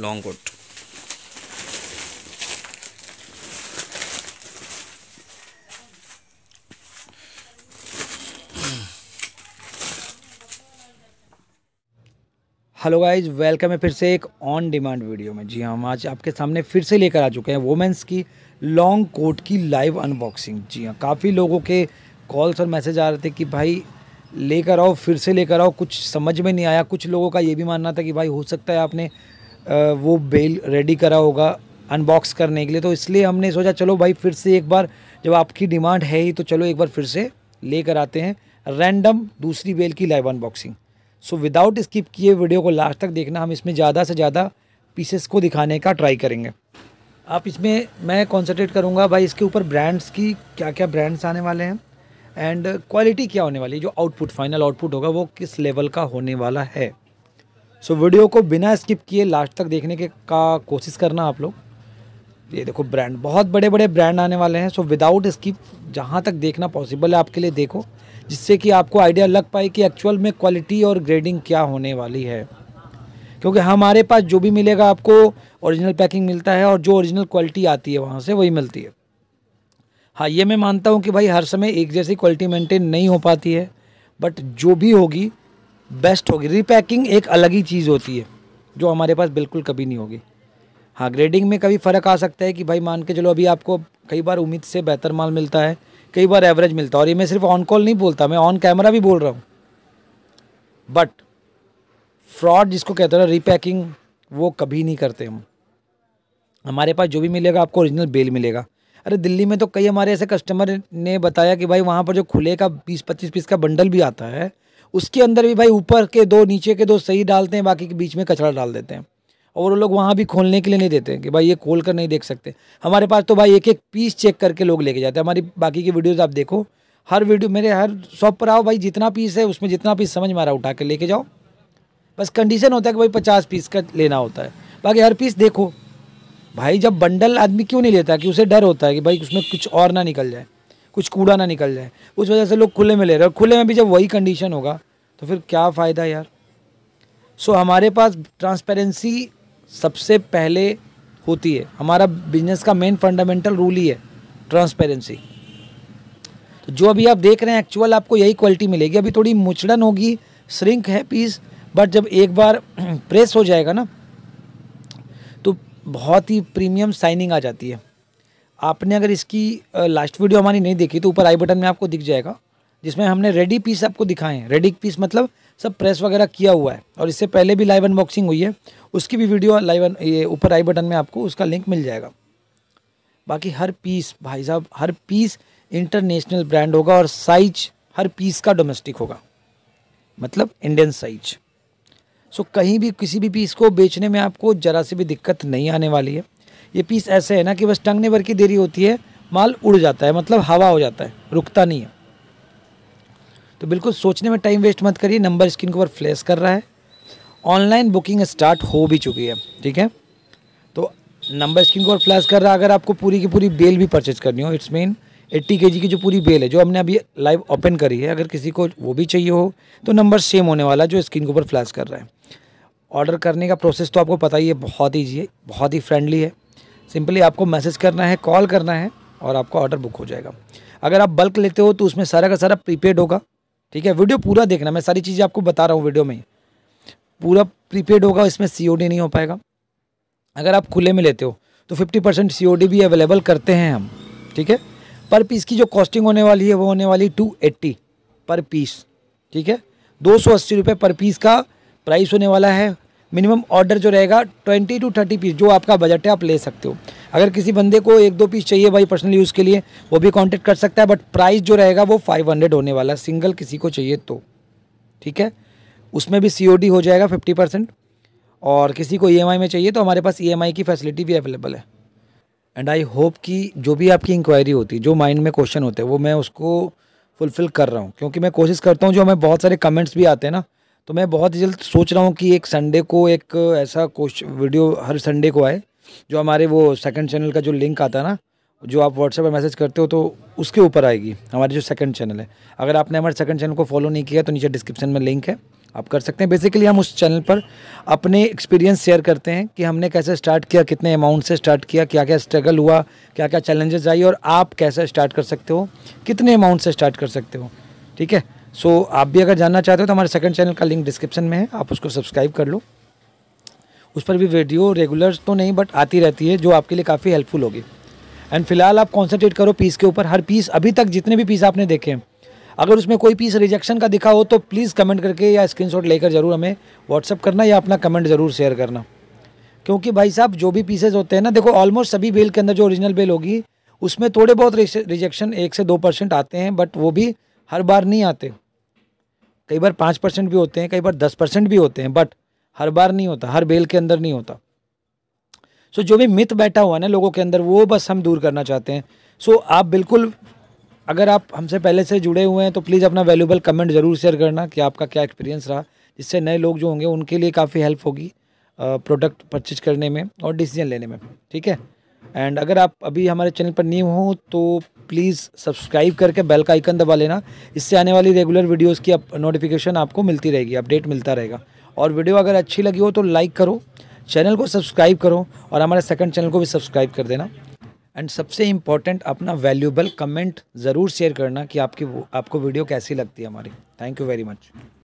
long coat hello guys welcome है फिर से एक ऑन डिमांड वीडियो में जी हाँ, हम आज आपके सामने फिर से लेकर आ चुके हैं वोमेंस की लॉन्ग कोट की लाइव अनबॉक्सिंग जी हाँ काफ़ी लोगों के कॉल्स और मैसेज आ रहे थे कि भाई लेकर आओ फिर से लेकर आओ कुछ समझ में नहीं आया कुछ लोगों का ये भी मानना था कि भाई हो सकता है आपने वो बेल रेडी करा होगा अनबॉक्स करने के लिए तो इसलिए हमने सोचा चलो भाई फिर से एक बार जब आपकी डिमांड है ही तो चलो एक बार फिर से लेकर आते हैं रैंडम दूसरी बेल की live unboxing so without skip किए वीडियो को लास्ट तक देखना हम इसमें ज़्यादा से ज़्यादा पीसेस को दिखाने का ट्राई करेंगे आप इसमें मैं कॉन्सनट्रेट करूँगा भाई इसके ऊपर ब्रांड्स की क्या क्या ब्रांड्स आने वाले हैं एंड क्वालिटी क्या होने वाली है जो आउटपुट फाइनल आउटपुट होगा वो किस लेवल का होने वाला है सो वीडियो को बिना स्किप किए लास्ट तक देखने के का कोशिश करना आप लोग ये देखो ब्रांड बहुत बड़े बड़े ब्रांड आने वाले हैं सो विदाउट स्किप जहाँ तक देखना पॉसिबल है आपके लिए देखो जिससे कि आपको आइडिया लग पाए कि एक्चुअल में क्वालिटी और ग्रेडिंग क्या होने वाली है क्योंकि हमारे पास जो भी मिलेगा आपको ओरिजिनल पैकिंग मिलता है और जो ओरिजिनल क्वालिटी आती है वहाँ से वही मिलती है हाँ ये मैं मानता हूँ कि भाई हर समय एक जैसी क्वालिटी मेंटेन नहीं हो पाती है बट जो भी होगी बेस्ट होगी रीपैकिंग एक अलग ही चीज़ होती है जो हमारे पास बिल्कुल कभी नहीं होगी हाँ ग्रेडिंग में कभी फ़र्क आ सकता है कि भाई मान के चलो अभी आपको कई बार उम्मीद से बेहतर माल मिलता है कई बार एवरेज मिलता है और ये मैं सिर्फ ऑन कॉल नहीं बोलता मैं ऑन कैमरा भी बोल रहा हूँ बट फ्रॉड जिसको कहते हैं रीपैकिंग वो कभी नहीं करते हम हमारे पास जो भी मिलेगा आपको ओरिजिनल बेल मिलेगा अरे दिल्ली में तो कई हमारे ऐसे कस्टमर ने बताया कि भाई वहाँ पर जो खुले का बीस पच्चीस पीस का बंडल भी आता है उसके अंदर भी भाई ऊपर के दो नीचे के दो सही डालते हैं बाकी के बीच में कचरा डाल देते हैं और वो लोग वहाँ भी खोलने के लिए नहीं देते कि भाई ये खोल कर नहीं देख सकते हमारे पास तो भाई एक एक पीस चेक करके लोग लेके जाते हैं हमारी बाकी की वीडियोज़ आप देखो हर वीडियो मेरे हर शॉप पर आओ भाई जितना पीस है उसमें जितना पीस समझ मारा उठा के लेके जाओ बस कंडीशन होता है कि भाई पचास पीस का लेना होता है बाकी हर पीस देखो भाई जब बंडल आदमी क्यों नहीं लेता कि उसे डर होता है कि भाई उसमें कुछ और ना निकल जाए कुछ कूड़ा ना निकल जाए उस वजह से लोग खुले में ले रहे हैं और खुले में भी जब वही कंडीशन होगा तो फिर क्या फ़ायदा यार सो so, हमारे पास ट्रांसपेरेंसी सबसे पहले होती है हमारा बिजनेस का मेन फंडामेंटल रूल ही है ट्रांसपेरेंसी तो जो अभी आप देख रहे हैं एक्चुअल आपको यही क्वालिटी मिलेगी अभी थोड़ी मुचड़न होगी श्रिंक है पीस बट जब एक बार प्रेस हो जाएगा ना तो बहुत ही प्रीमियम साइनिंग आ जाती है आपने अगर इसकी लास्ट वीडियो हमारी नहीं देखी तो ऊपर आई बटन में आपको दिख जाएगा जिसमें हमने रेडी पीस आपको दिखाए हैं रेडी पीस मतलब सब प्रेस वगैरह किया हुआ है और इससे पहले भी लाइव अनबॉक्सिंग हुई है उसकी भी वीडियो लाइव ये ऊपर आई बटन में आपको उसका लिंक मिल जाएगा बाकी हर पीस भाई साहब हर पीस इंटरनेशनल ब्रांड होगा और साइज हर पीस का डोमेस्टिक होगा मतलब इंडियन साइज सो कहीं भी किसी भी पीस को बेचने में आपको ज़रा सी भी दिक्कत नहीं आने वाली है ये पीस ऐसे है ना कि बस टंगने भर की देरी होती है माल उड़ जाता है मतलब हवा हो जाता है रुकता नहीं है तो बिल्कुल सोचने में टाइम वेस्ट मत करिए नंबर स्क्रीन के ऊपर फ्लैश कर रहा है ऑनलाइन बुकिंग स्टार्ट हो भी चुकी है ठीक है तो नंबर स्क्रीन के ऊपर फ्लैश कर रहा है अगर आपको पूरी की पूरी बेल भी परचेज करनी हो इट्स मीन एट्टी के की जो पूरी बेल है जो हमने अभी लाइव ओपन करी है अगर किसी को वो भी चाहिए हो तो नंबर सेम होने वाला जो स्क्रीन के ऊपर फ्लैश कर रहा है ऑर्डर करने का प्रोसेस तो आपको पता ही है बहुत ईजी है बहुत ही फ्रेंडली है सिंपली आपको मैसेज करना है कॉल करना है और आपका ऑर्डर बुक हो जाएगा अगर आप बल्क लेते हो तो उसमें सारा का सारा प्रीपेड होगा ठीक है वीडियो पूरा देखना मैं सारी चीज़ें आपको बता रहा हूँ वीडियो में पूरा प्रीपेड होगा इसमें सी नहीं हो पाएगा अगर आप खुले में लेते हो तो फिफ्टी परसेंट सी भी अवेलेबल करते हैं हम ठीक है पर पीस की जो कॉस्टिंग होने वाली है वो होने वाली टू एट्टी पर पीस ठीक है दो सौ अस्सी रुपये पर पीस का प्राइस होने वाला है मिनिमम ऑर्डर जो रहेगा ट्वेंटी टू थर्टी पीस जो आपका बजट है आप ले सकते हो अगर किसी बंदे को एक दो पीस चाहिए भाई पर्सनल यूज़ के लिए वो भी कॉन्टेक्ट कर सकता है बट प्राइस जो रहेगा वो फाइव हंड्रेड होने वाला है सिंगल किसी को चाहिए तो ठीक है उसमें भी सी हो जाएगा फिफ्टी परसेंट और किसी को ई e में चाहिए तो हमारे पास ई e की फैसिलिटी भी अवेलेबल है एंड आई होप कि जो भी आपकी इंक्वायरी होती है जो माइंड में क्वेश्चन होते हैं वो मैं उसको फुलफ़िल कर रहा हूँ क्योंकि मैं कोशिश करता हूँ जो हमें बहुत सारे कमेंट्स भी आते हैं ना तो मैं बहुत जल्द सोच रहा हूँ कि एक संडे को एक ऐसा क्वेश्चन वीडियो हर संडे को आए जो हमारे वो सेकंड चैनल का जो लिंक आता है ना जो आप व्हाट्सएप पर मैसेज करते हो तो उसके ऊपर आएगी हमारी जो सेकंड चैनल है अगर आपने हमारे सेकंड चैनल को फॉलो नहीं किया तो नीचे डिस्क्रिप्शन में लिंक है आप कर सकते हैं बेसिकली हम उस चैनल पर अपने एक्सपीरियंस शेयर करते हैं कि हमने कैसे स्टार्ट किया कितने अमाउंट से स्टार्ट किया क्या क्या स्ट्रगल हुआ क्या क्या चैलेंजेस आई और आप कैसे स्टार्ट कर सकते हो कितने अमाउंट से स्टार्ट कर सकते हो ठीक है सो so, आप भी अगर जानना चाहते हो तो हमारे सेकंड चैनल का लिंक डिस्क्रिप्शन में है आप उसको सब्सक्राइब कर लो उस पर भी वीडियो रेगुलर तो नहीं बट आती रहती है जो आपके लिए काफ़ी हेल्पफुल होगी एंड फिलहाल आप कॉन्सेंट्रेट करो पीस के ऊपर हर पीस अभी तक जितने भी पीस आपने देखे हैं अगर उसमें कोई पीस रिजेक्शन का दिखा हो तो प्लीज़ कमेंट करके या स्क्रीनशॉट लेकर ज़रूर हमें व्हाट्सअप करना या अपना कमेंट ज़रूर शेयर करना क्योंकि भाई साहब जो भी पीसेज होते हैं ना देखो ऑलमोस्ट सभी बेल के अंदर जो ओरिजिनल बेल होगी उसमें थोड़े बहुत रिजेक्शन एक से दो परसेंट आते हैं बट वो भी हर बार नहीं आते कई बार पाँच परसेंट भी होते हैं कई बार दस परसेंट भी होते हैं बट हर बार नहीं होता हर बेल के अंदर नहीं होता सो so, जो भी मित बैठा हुआ ना लोगों के अंदर वो बस हम दूर करना चाहते हैं सो so, आप बिल्कुल अगर आप हमसे पहले से जुड़े हुए हैं तो प्लीज़ अपना वैल्यूबल कमेंट ज़रूर शेयर करना कि आपका क्या एक्सपीरियंस रहा जिससे नए लोग जो होंगे उनके लिए काफ़ी हेल्प होगी प्रोडक्ट परचेज करने में और डिसीजन लेने में ठीक है एंड अगर आप अभी हमारे चैनल पर न्यू हो तो प्लीज़ सब्सक्राइब करके बेल का आइकन दबा लेना इससे आने वाली रेगुलर वीडियोज़ की नोटिफिकेशन आपको मिलती रहेगी अपडेट मिलता रहेगा और वीडियो अगर अच्छी लगी हो तो लाइक करो चैनल को सब्सक्राइब करो और हमारे सेकंड चैनल को भी सब्सक्राइब कर देना एंड सबसे इम्पॉर्टेंट अपना वैल्यूबल कमेंट ज़रूर शेयर करना कि आपकी आपको वीडियो कैसी लगती है हमारी थैंक यू वेरी मच